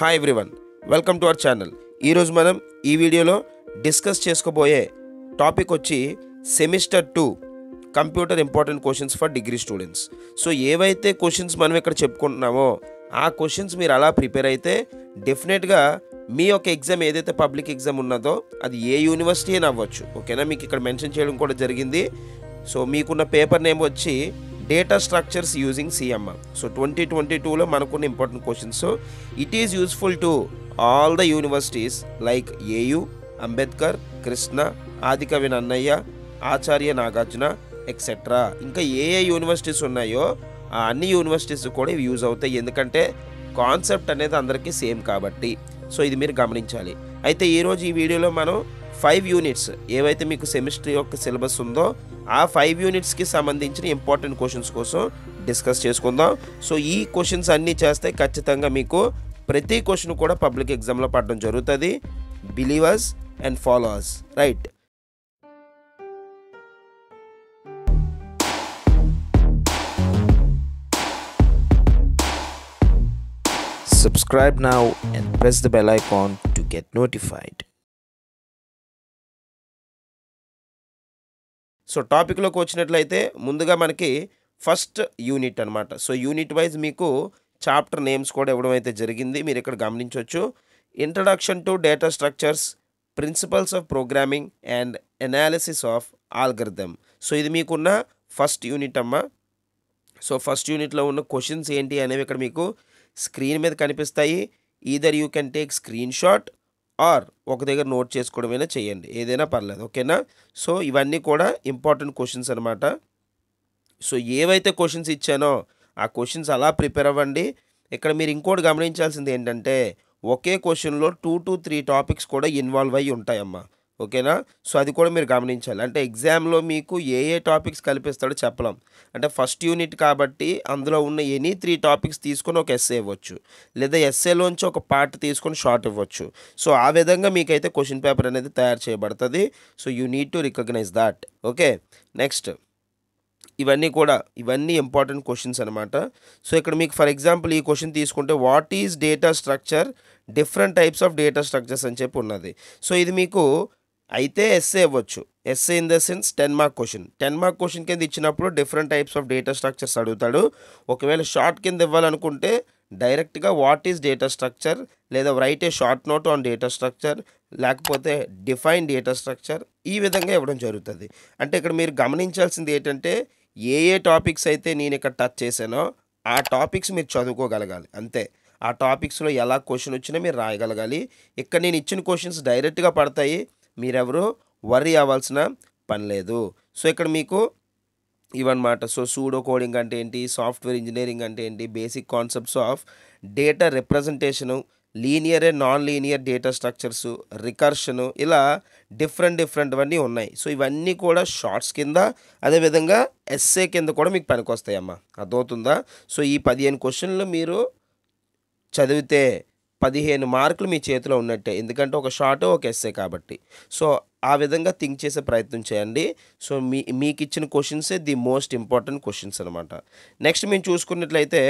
Hi everyone welcome to our channel ఈరోజు మనం ఈ వీడియోలో డిస్కస్ చేసుకోబోయే టాపిక్ వచ్చి semester two computer important questions for degree students so ఏవైతే క్వశ్చన్స్ మనం ఇక్కడ చెప్పుకుంటున్నామో ఆ క్వశ్చన్స్ మీరు అలా ప్రిపేర్ అయితే డెఫినెట్గా మీ యొక్క ఎగ్జామ్ ఏదైతే పబ్లిక్ ఎగ్జామ్ ఉన్నదో అది ఏ యూనివర్సిటీ అని అవ్వచ్చు ఓకేనా మీకు ఇక్కడ మెన్షన్ చేయడం కూడా జరిగింది సో మీకున్న పేపర్ నేమ్ వచ్చి data structures using CMM so twenty twenty టూలో మనకున్న important questions it is useful to all the universities like AU Ambedkar Krishna Adikavi Nannaya Acharya Nagarjuna etcetera ఇంకా ఏ ఏ యూనివర్సిటీస్ ఉన్నాయో ఆ అన్ని యూనివర్సిటీస్ కూడా ఇవి యూజ్ అవుతాయి ఎందుకంటే కాన్సెప్ట్ అనేది అందరికీ సేమ్ కాబట్టి సో ఇది మీరు గమనించాలి అయితే ఈరోజు ఈ వీడియోలో మనం ఫైవ్ యూనిట్స్ ఏవైతే మీకు సెమిస్టర్ యొక్క సిలబస్ ఉందో ఆ ఫైవ్ యూనిట్స్కి సంబంధించిన ఇంపార్టెంట్ క్వశ్చన్స్ కోసం డిస్కస్ చేసుకుందాం సో ఈ క్వశ్చన్స్ అన్నీ చేస్తే ఖచ్చితంగా మీకు ప్రతి క్వశ్చన్ కూడా పబ్లిక్ ఎగ్జామ్లో పడడం జరుగుతుంది believers and followers right Subscribe now and press the bell icon to get notified. So టాపిక్లోకి వచ్చినట్లయితే ముందుగా మనకి ఫస్ట్ యూనిట్ అనమాట సో యూనిట్ వైజ్ మీకు చాప్టర్ నేమ్స్ కూడా ఇవ్వడం అయితే జరిగింది మీరు ఇక్కడ గమనించవచ్చు introduction to data structures principles of programming and analysis of algorithm so ఇది మీకున్న ఫస్ట్ యూనిట్ అమ్మ సో ఫస్ట్ యూనిట్లో ఉన్న క్వశ్చన్స్ ఏంటి అనేవి ఇక్కడ మీకు స్క్రీన్ మీద కనిపిస్తాయి either you can take screen shot or ఒక దగ్గర నోట్ చేసుకోవడమైనా చేయండి ఏదైనా పర్లేదు ఓకేనా సో ఇవన్నీ కూడా ఇంపార్టెంట్ క్వశ్చన్స్ అనమాట సో ఏవైతే క్వశ్చన్స్ ఇచ్చానో ఆ క్వశ్చన్స్ అలా ప్రిపేర్ అవ్వండి ఇక్కడ మీరు ఇంకోటి గమనించాల్సింది ఏంటంటే ఒకే క్వశ్చన్లో టూ టు త్రీ టాపిక్స్ కూడా ఇన్వాల్వ్ అయ్యి ఉంటాయమ్మా ఓకేనా సో అది కూడా మీరు గమనించాలి అంటే ఎగ్జామ్లో మీకు ఏ ఏ టాపిక్స్ కల్పిస్తాడో చెప్పలేం అంటే ఫస్ట్ యూనిట్ కాబట్టి అందులో ఉన్న ఎనీ త్రీ టాపిక్స్ తీసుకొని ఒక ఎస్ఏ ఇవ్వచ్చు లేదా ఎస్ఏలోంచి ఒక పార్ట్ తీసుకొని షార్ట్ ఇవ్వచ్చు సో ఆ విధంగా మీకైతే క్వశ్చన్ పేపర్ అనేది తయారు చేయబడుతుంది so you need to recognize that okay next ఇవన్నీ కూడా ఇవన్నీ ఇంపార్టెంట్ క్వశ్చన్స్ అనమాట సో ఇక్కడ మీకు ఫర్ ఎగ్జాంపుల్ ఈ క్వశ్చన్ తీసుకుంటే what is data structure different types of data structures అని చెప్పి ఉన్నది సో ఇది మీకు అయితే ఎస్ఏ ఇవ్వచ్చు SA in the sense ten mark question ten mark question కింద ఇచ్చినప్పుడు different types of data structures అడుగుతాడు ఒకవేళ షార్ట్ కింద ఇవ్వాలనుకుంటే డైరెక్ట్గా వాట్ ఈస్ డేటా స్ట్రక్చర్ లేదా write a short note on data structure లేకపోతే డిఫైన్ డేటా స్ట్రక్చర్ ఈ విధంగా ఇవ్వడం జరుగుతుంది అంటే ఇక్కడ మీరు గమనించాల్సింది ఏంటంటే ఏ ఏ టాపిక్స్ అయితే నేను ఇక్కడ టచ్ చేశానో ఆ టాపిక్స్ మీరు చదువుకోగలగాలి అంతే ఆ టాపిక్స్లో ఎలా క్వశ్చన్ వచ్చినా మీరు రాయగలగాలి ఇక్కడ నేను ఇచ్చిన క్వశ్చన్స్ డైరెక్ట్గా పడతాయి మీరెవరు వర్రీ అవ్వాల్సిన పని లేదు సో ఇక్కడ మీకు ఇవన్నమాట సో సూడో కోడింగ్ అంటే ఏంటి సాఫ్ట్వేర్ ఇంజనీరింగ్ అంటే ఏంటి basic concepts of data representation linear and non linear data structures recursion ఇలా డిఫరెంట్ డిఫరెంట్వన్నీ ఉన్నాయి సో ఇవన్నీ కూడా షార్ట్స్ కింద అదేవిధంగా ఎస్ఏ కింద కూడా మీకు పనికి వస్తాయమ్మా అర్థమవుతుందా సో ఈ పదిహేను క్వశ్చన్లు మీరు చదివితే పదిహేను మార్కులు మీ చేతిలో ఉన్నట్టే ఎందుకంటే ఒక షార్ట్ ఒక ఎస్సే కాబట్టి సో ఆ విధంగా థింక్ చేసే ప్రయత్నం చేయండి సో మీ మీకు ఇచ్చిన క్వశ్చన్సే ది మోస్ట్ ఇంపార్టెంట్ క్వశ్చన్స్ అనమాట నెక్స్ట్ మేము చూసుకున్నట్లయితే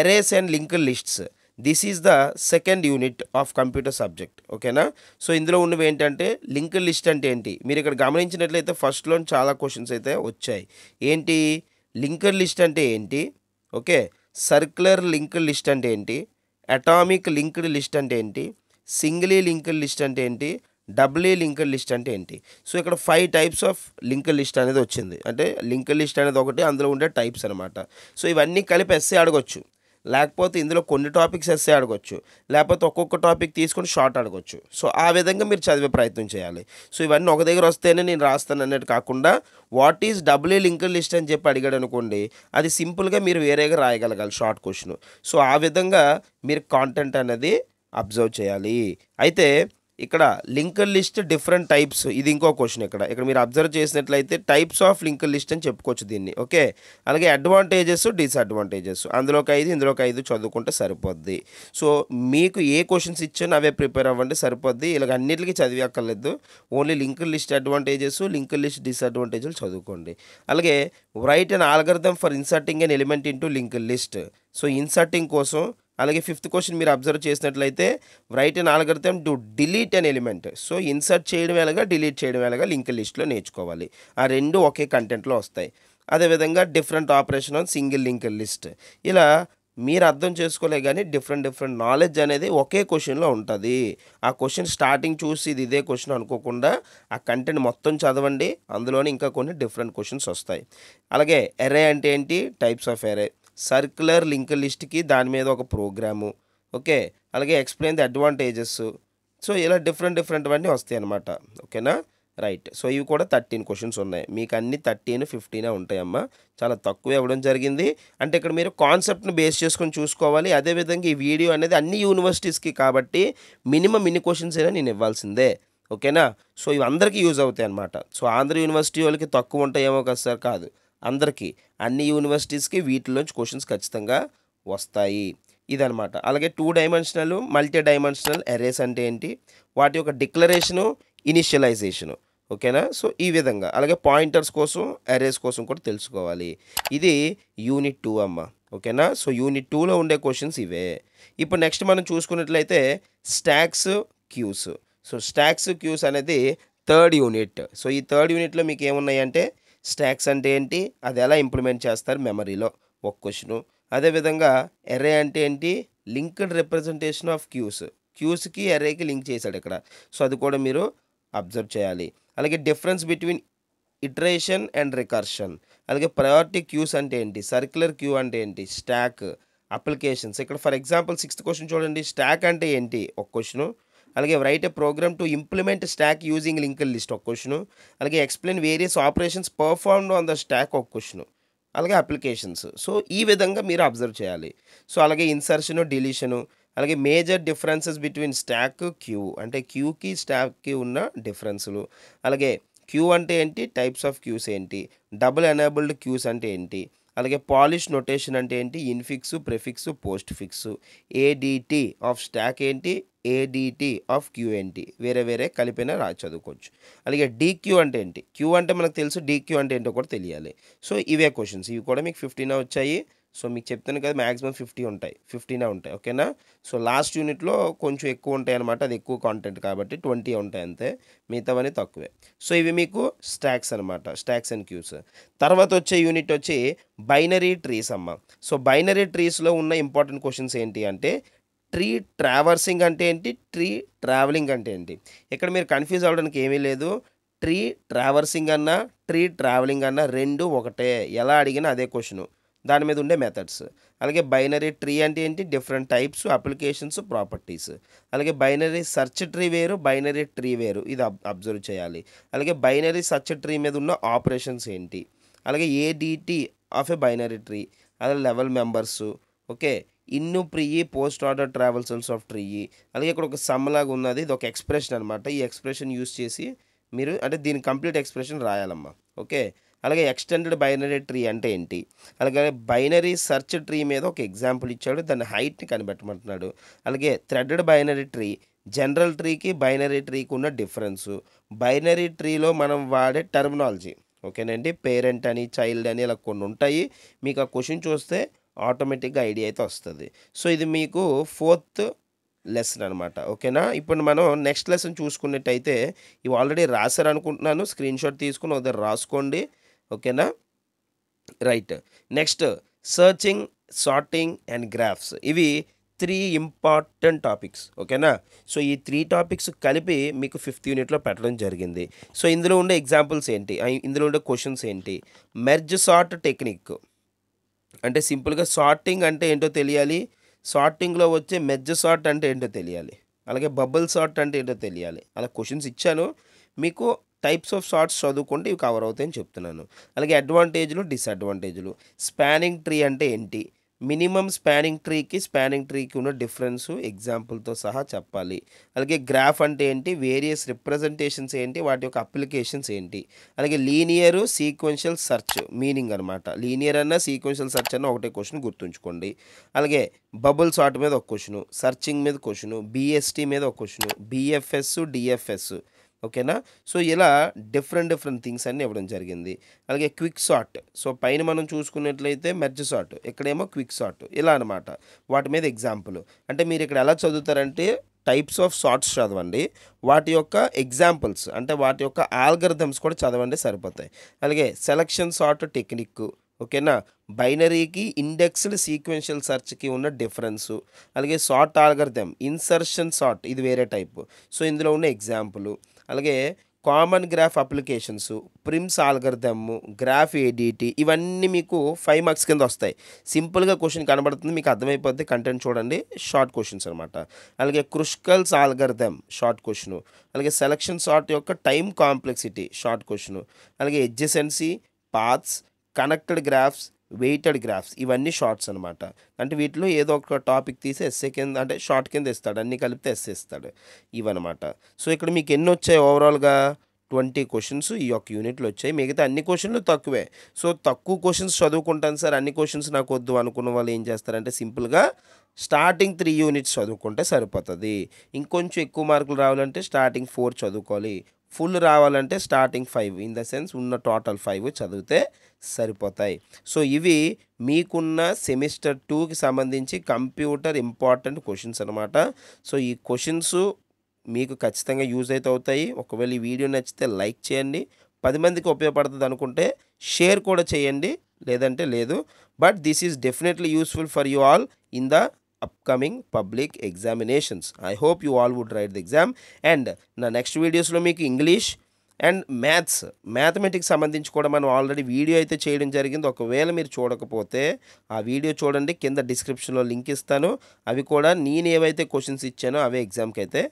arrays and link lists this is the second unit of computer subject ఓకేనా సో ఇందులో ఉన్నవి ఏంటంటే లింక్ లిస్ట్ అంటే ఏంటి మీరు ఇక్కడ గమనించినట్లయితే ఫస్ట్లో చాలా క్వశ్చన్స్ అయితే వచ్చాయి ఏంటి లింకర్ లిస్ట్ అంటే ఏంటి ఓకే సర్క్యులర్ లింక్ లిస్ట్ అంటే ఏంటి అటామిక్ లింక్డ్ లిస్ట్ అంటే ఏంటి సింగిలీ లింక్డ్ లిస్ట్ అంటే ఏంటి డబ్లీ లింక్డ్ లిస్ట్ అంటే ఏంటి సో ఇక్కడ five types of linked list అనేది వచ్చింది అంటే లింక్డ్ లిస్ట్ అనేది ఒకటి అందులో ఉండే టైప్స్ అనమాట సో ఇవన్నీ కలిపి ఎస్సే అడగొచ్చు లేకపోతే ఇందులో కొన్ని టాపిక్స్ ఎస్సే అడగొచ్చు లేకపోతే ఒక్కొక్క టాపిక్ తీసుకొని షార్ట్ అడగొచ్చు సో ఆ విధంగా మీరు చదివే ప్రయత్నం చేయాలి సో ఇవన్నీ ఒక దగ్గర వస్తేనే నేను రాస్తాను అన్నట్టు కాకుండా what is W link list అని చెప్పి అడిగాడు అనుకోండి అది సింపుల్గా మీరు వేరేగా రాయగలగాలి షార్ట్ క్వశ్చన్ సో ఆ విధంగా మీరు కాంటెంట్ అనేది అబ్జర్వ్ చేయాలి అయితే ఇక్కడ లింకర్ లిస్ట్ డిఫరెంట్ టైప్స్ ఇది ఇంకో క్వశ్చన్ ఇక్కడ ఇక్కడ మీరు అబ్జర్వ్ చేసినట్లయితే టైప్స్ ఆఫ్ లింకర్ లిస్ట్ అని చెప్పుకోవచ్చు దీన్ని ఓకే అలాగే అడ్వాంటేజెస్ డిసడ్వాంటేజెస్ అందులోకి ఐదు ఇందులోకి ఐదు చదువుకుంటే సరిపోద్ది సో మీకు ఏ క్వశ్చన్స్ ఇచ్చానో అవే ప్రిపేర్ అవ్వండి సరిపోద్ది ఇలాగ చదివి అక్కర్లేదు only linked list advantages linked list disadvantages చదువుకోండి అలాగే write and algorithm for inserting and element in link list so inserting కోసం అలాగే ఫిఫ్త్ క్వశ్చన్ మీరు అబ్జర్వ్ చేసినట్లయితే write and algorithm to delete an element so insert చేయడం ఎలాగా delete చేయడం ఎలాగా లింక్ లిస్ట్లో నేర్చుకోవాలి ఆ రెండు ఒకే కంటెంట్లో వస్తాయి అదేవిధంగా different operation on single link list ఇలా మీరు అర్థం చేసుకోలే కానీ డిఫరెంట్ డిఫరెంట్ నాలెడ్జ్ అనేది ఒకే క్వశ్చన్లో ఉంటుంది ఆ క్వశ్చన్ స్టార్టింగ్ చూసి ఇది ఇదే క్వశ్చన్ అనుకోకుండా ఆ కంటెంట్ మొత్తం చదవండి అందులోనే ఇంకా కొన్ని డిఫరెంట్ క్వశ్చన్స్ వస్తాయి అలాగే ఎరే అంటే ఏంటి types of array circular link లిస్ట్కి దాని మీద ఒక ప్రోగ్రాము ఓకే అలాగే ఎక్స్ప్లెయిన్ ది అడ్వాంటేజెస్ సో ఇలా డిఫరెంట్ డిఫరెంట్వన్నీ వస్తాయి అనమాట ఓకేనా రైట్ సో ఇవి కూడా థర్టీన్ క్వశ్చన్స్ ఉన్నాయి మీకు అన్ని థర్టీన్ ఫిఫ్టీనే ఉంటాయమ్మా చాలా తక్కువ ఇవ్వడం జరిగింది అంటే ఇక్కడ మీరు కాన్సెప్ట్ని బేస్ చేసుకొని చూసుకోవాలి అదేవిధంగా ఈ వీడియో అనేది అన్ని యూనివర్సిటీస్కి కాబట్టి మినిమం ఇన్ని క్వశ్చన్స్ అయినా నేను ఇవ్వాల్సిందే ఓకేనా సో ఇవి అందరికీ యూజ్ అవుతాయి అనమాట సో ఆంధ్ర యూనివర్సిటీ వాళ్ళకి తక్కువ ఉంటాయేమో కదా సార్ కాదు అందరికీ అన్ని యూనివర్సిటీస్కి వీటిలోంచి క్వశ్చన్స్ ఖచ్చితంగా వస్తాయి ఇదనమాట అలాగే two dimensional multi dimensional arrays అంటే ఏంటి వాటి యొక్క డిక్లరేషను ఇనిషియలైజేషను ఓకేనా సో ఈ విధంగా అలాగే పాయింటర్స్ కోసం ఎరేస్ కోసం కూడా తెలుసుకోవాలి ఇది యూనిట్ టూ అమ్మ ఓకేనా సో యూనిట్ టూలో ఉండే క్వశ్చన్స్ ఇవే ఇప్పుడు నెక్స్ట్ మనం చూసుకున్నట్లయితే stacks queues so stacks queues అనేది థర్డ్ యూనిట్ సో ఈ థర్డ్ యూనిట్లో మీకు ఏమున్నాయంటే స్టాక్స్ అంటే ఏంటి అది ఎలా ఇంప్లిమెంట్ చేస్తారు మెమరీలో ఒక క్వశ్చను అదేవిధంగా ఎర్రే అంటే ఏంటి లింక్డ్ రిప్రజెంటేషన్ ఆఫ్ క్యూస్ క్యూస్కి ఎర్రేకి లింక్ చేశాడు ఇక్కడ సో అది కూడా మీరు అబ్జర్వ్ చేయాలి అలాగే difference between iteration and recursion అలాగే ప్రయారిటీ క్యూస్ అంటే ఏంటి సర్క్యులర్ క్యూ అంటే ఏంటి స్టాక్ అప్లికేషన్స్ ఇక్కడ ఫర్ ఎగ్జాంపుల్ సిక్స్త్ క్వశ్చన్ చూడండి స్టాక్ అంటే ఏంటి ఒక క్వశ్చను అలాగే write a program to implement stack using linked list ఒక క్వశ్చన్ అలాగే explain various operations performed on the stack ఒక క్వశ్చన్ అలాగే అప్లికేషన్స్ సో ఈ విధంగా మీరు అబ్జర్వ్ చేయాలి సో అలాగే ఇన్సర్షను డిలీషను అలాగే major differences between stack queue అంటే క్యూకి స్టాక్కి ఉన్న డిఫరెన్సులు అలాగే క్యూ అంటే ఏంటి టైప్స్ ఆఫ్ క్యూస్ ఏంటి డబుల్ ఎనేబుల్డ్ క్యూస్ అంటే ఏంటి అలాగే పాలిష్ నొటేషన్ అంటే ఏంటి infix prefix post fix ADT of stack ఏంటి ఏడిటి ఆఫ్ క్యూఎన్టీ వేరే వేరే కలిపిన రా చదువుకోవచ్చు అలాగే డీక్యూ అంటే ఏంటి క్యూ అంటే మనకు తెలుసు డీక్యూ అంటే ఏంటో కూడా తెలియాలి సో ఇవే క్వశ్చన్స్ ఇవి కూడా మీకు ఫిఫ్టీన్ వచ్చాయి సో మీకు చెప్తాను కదా మ్యాక్సిమం ఫిఫ్టీ ఉంటాయి ఫిఫ్టీనే ఉంటాయి ఓకేనా సో లాస్ట్ యూనిట్లో కొంచెం ఎక్కువ ఉంటాయి అనమాట అది ఎక్కువ కాంటెంట్ కాబట్టి ట్వంటీ ఉంటాయి అంతే అని తక్కువే సో ఇవి మీకు స్టాక్స్ అనమాట స్టాక్స్ అండ్ క్యూస్ తర్వాత వచ్చే యూనిట్ వచ్చి బైనరీ ట్రీస్ అమ్మ సో బైనరీ ట్రీస్లో ఉన్న ఇంపార్టెంట్ క్వశ్చన్స్ ఏంటి అంటే ట్రీ ట్రావర్సింగ్ అంటే ఏంటి ట్రీ ట్రావెలింగ్ అంటే ఏంటి ఇక్కడ మీరు కన్ఫ్యూజ్ అవ్వడానికి ఏమీ లేదు ట్రీ ట్రావర్సింగ్ అన్నా ట్రీ ట్రావెలింగ్ అన్నా రెండు ఒకటే ఎలా అడిగినా అదే క్వశ్చను దాని మీద ఉండే మెథడ్స్ అలాగే బైనరీ ట్రీ అంటే ఏంటి డిఫరెంట్ టైప్స్ అప్లికేషన్స్ ప్రాపర్టీస్ అలాగే బైనరీ సర్చ్ ట్రీ వేరు బైనరీ ట్రీ వేరు ఇది అబ్జర్వ్ చేయాలి అలాగే బైనరీ సర్చ్ ట్రీ మీద ఉన్న ఆపరేషన్స్ ఏంటి అలాగే ADT of a binary tree అలాగే level members okay in pre post order traversals of tree అలాగే ఇక్కడ ఒక సమ్ లాగా ఉన్నది ఇది ఒక ఎక్స్ప్రెషన్ అనమాట ఈ ఎక్స్ప్రెషన్ యూస్ చేసి మీరు అంటే దీని కంప్లీట్ ఎక్స్ప్రెషన్ రాయాలమ్మా ఓకే అలాగే ఎక్స్టెండెడ్ బైనరీ ట్రీ అంటే ఏంటి అలాగే బైనరీ సెర్చ్ ట్రీ మీద ఒక ఎగ్జాంపుల్ ఇచ్చాడు దాని హైట్ని కనిపెట్టమంటున్నాడు అలాగే థ్రెడెడ్ బైనరీ ట్రీ జనరల్ ట్రీకి బైనరీ ట్రీకి ఉన్న డిఫరెన్స్ బైనరీ ట్రీలో మనం వాడే టర్మినాలజీ ఓకేనండి పేరెంట్ అని చైల్డ్ అని ఇలా కొన్ని ఉంటాయి మీకు ఆ క్వశ్చన్ చూస్తే ఆటోమేటిక్గా ఐడియా అయితే వస్తుంది సో ఇది మీకు ఫోర్త్ లెసన్ అనమాట ఓకేనా ఇప్పుడు మనం నెక్స్ట్ లెసన్ చూసుకున్నట్టయితే ఇవి ఆల్రెడీ రాశారు అనుకుంటున్నాను స్క్రీన్ షాట్ తీసుకుని ఒక రాసుకోండి ఓకేనా right next searching sorting and graphs ఇవి త్రీ ఇంపార్టెంట్ టాపిక్స్ ఓకేనా సో ఈ త్రీ టాపిక్స్ కలిపి మీకు ఫిఫ్త్ యూనిట్లో పెట్టడం జరిగింది సో ఇందులో ఉండే ఎగ్జాంపుల్స్ ఏంటి ఇందులో ఉండే క్వశ్చన్స్ ఏంటి మెర్జ్ సార్ట్ టెక్నిక్ అంటే సింపుల్గా సార్టింగ్ అంటే ఏంటో తెలియాలి సార్టింగ్లో వచ్చే మెజ్జ సార్ట్ అంటే ఏంటో తెలియాలి అలాగే బబుల్ సార్ట్ అంటే ఏంటో తెలియాలి అలా క్వశ్చన్స్ ఇచ్చాను మీకు టైప్స్ ఆఫ్ షార్ట్స్ చదువుకుంటే ఇవి కవర్ అవుతాయని చెప్తున్నాను అలాగే అడ్వాంటేజ్లు డిసడ్వాంటేజ్లు స్పానింగ్ ట్రీ అంటే ఏంటి మినిమం స్పానింగ్ ట్రీకి స్పానింగ్ ట్రీకి ఉన్న డిఫరెన్స్ ఎగ్జాంపుల్తో సహా చెప్పాలి అలాగే గ్రాఫ్ అంటే ఏంటి వేరియస్ రిప్రజెంటేషన్స్ ఏంటి వాటి యొక్క అప్లికేషన్స్ ఏంటి అలాగే లీనియరు సీక్వెన్షియల్ సర్చ్ మీనింగ్ అనమాట లీనియర్ అన్న సీక్వెన్షియల్ సర్చ్ అన్న ఒకటే క్వశ్చన్ గుర్తుంచుకోండి అలాగే బబుల్ సార్ట్ మీద ఒక క్వశ్చను సర్చింగ్ మీద క్వశ్చను బీఎస్టీ మీద ఒక క్వశ్చను బీఎఫ్ఎస్ డిఎఫ్ఎస్ ఓకేనా సో ఇలా డిఫరెంట్ డిఫరెంట్ థింగ్స్ అన్నీ ఇవ్వడం జరిగింది అలాగే క్విక్ షాట్ సో పైన మనం చూసుకున్నట్లయితే మెర్జ్ షాట్ ఇక్కడేమో క్విక్ షాట్ ఇలా అనమాట వాటి మీద ఎగ్జాంపుల్ అంటే మీరు ఇక్కడ ఎలా చదువుతారంటే టైప్స్ ఆఫ్ షార్ట్స్ చదవండి వాటి యొక్క ఎగ్జాంపుల్స్ అంటే వాటి యొక్క ఆల్గరిథమ్స్ కూడా చదవండి సరిపోతాయి అలాగే సెలక్షన్ షార్ట్ టెక్నిక్ ఓకేనా బైనరీకి ఇండెక్స్డ్ సీక్వెన్షియల్ సర్చ్కి ఉన్న డిఫరెన్సు అలాగే షార్ట్ ఆల్గరిథమ్ ఇన్సర్షన్ షార్ట్ ఇది వేరే టైపు సో ఇందులో ఉన్న ఎగ్జాంపుల్ అలాగే common graph applications Prim's algorithm graph ADT ఇవన్నీ మీకు ఫైవ్ మార్క్స్ కింద వస్తాయి సింపుల్గా క్వశ్చన్ కనబడుతుంది మీకు అర్థమైపోద్ది కంటెంట్ చూడండి షార్ట్ క్వశ్చన్స్ అనమాట అలాగే క్రుష్కల్స్ ఆల్గరిథమ్ షార్ట్ క్వశ్చన్ అలాగే సెలక్షన్ షార్ట్ యొక్క టైం కాంప్లెక్సిటీ షార్ట్ క్వశ్చన్ అలాగే adjacency paths connected graphs weighted graphs ఇవన్నీ షార్ట్స్ అనమాట అంటే వీటిలో ఏదో ఒక టాపిక్ తీసి ఎస్ఏ కింద అంటే షార్ట్ కింద ఇస్తాడు అన్నీ కలిపితే ఎస్ఏ ఇస్తాడు ఇవన్నమాట సో ఇక్కడ మీకు ఎన్ని వచ్చాయి ఓవరాల్గా ట్వంటీ క్వశ్చన్స్ ఈ యొక్క యూనిట్లు వచ్చాయి మిగతా అన్ని క్వశ్చన్లు తక్కువే సో తక్కువ క్వశ్చన్స్ చదువుకుంటాను సార్ అన్ని క్వశ్చన్స్ నాకు వద్దు అనుకున్న వాళ్ళు ఏం చేస్తారంటే సింపుల్గా స్టార్టింగ్ త్రీ యూనిట్స్ చదువుకుంటే సరిపోతుంది ఇంకొంచెం ఎక్కువ మార్కులు రావాలంటే స్టార్టింగ్ ఫోర్ చదువుకోవాలి ఫుల్ రావాలంటే starting five in the sense ఉన్న టోటల్ ఫైవ్ చదివితే సరిపోతాయి సో ఇవి మీకున్న సెమిస్టర్ టూకి సంబంధించి కంప్యూటర్ ఇంపార్టెంట్ క్వశ్చన్స్ అనమాట సో ఈ క్వశ్చన్స్ మీకు ఖచ్చితంగా యూజ్ అయితే అవుతాయి ఒకవేళ ఈ వీడియో నచ్చితే లైక్ చేయండి పది మందికి ఉపయోగపడుతుంది అనుకుంటే షేర్ కూడా చేయండి లేదంటే లేదు but this is definitely useful for you all in the upcoming public examinations I hope you all would write the exam and నా నెక్స్ట్ వీడియోస్లో మీకు ఇంగ్లీష్ అండ్ మ్యాథ్స్ మ్యాథమెటిక్స్ సంబంధించి కూడా మనం ఆల్రెడీ వీడియో అయితే చేయడం జరిగింది ఒకవేళ మీరు చూడకపోతే ఆ వీడియో చూడండి కింద డిస్క్రిప్షన్లో లింక్ ఇస్తాను అవి కూడా నేను ఏవైతే క్వశ్చన్స్ ఇచ్చానో అవే ఎగ్జామ్కి అయితే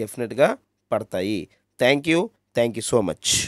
డెఫినెట్గా పడతాయి thank you thank you so much